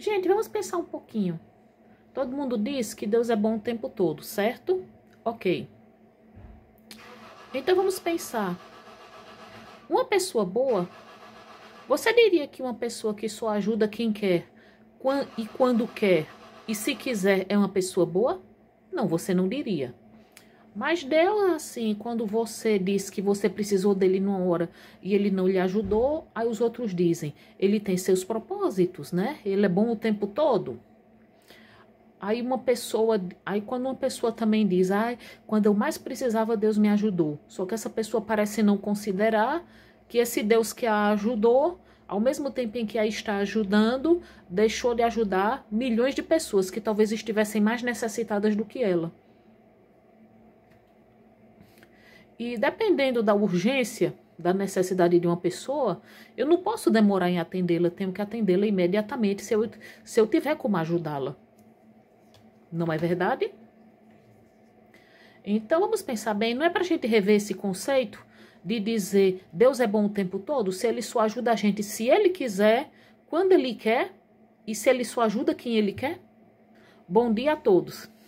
Gente, vamos pensar um pouquinho. Todo mundo diz que Deus é bom o tempo todo, certo? Ok. Então vamos pensar. Uma pessoa boa, você diria que uma pessoa que só ajuda quem quer e quando quer e se quiser é uma pessoa boa? Não, você não diria. Mas dela assim, quando você diz que você precisou dele numa hora e ele não lhe ajudou, aí os outros dizem, ele tem seus propósitos, né? Ele é bom o tempo todo. Aí uma pessoa, aí quando uma pessoa também diz, ai, quando eu mais precisava, Deus me ajudou. Só que essa pessoa parece não considerar que esse Deus que a ajudou, ao mesmo tempo em que a está ajudando, deixou de ajudar milhões de pessoas que talvez estivessem mais necessitadas do que ela. E dependendo da urgência, da necessidade de uma pessoa, eu não posso demorar em atendê-la, tenho que atendê-la imediatamente se eu, se eu tiver como ajudá-la. Não é verdade? Então vamos pensar bem, não é para a gente rever esse conceito de dizer Deus é bom o tempo todo, se ele só ajuda a gente se ele quiser, quando ele quer e se ele só ajuda quem ele quer? Bom dia a todos.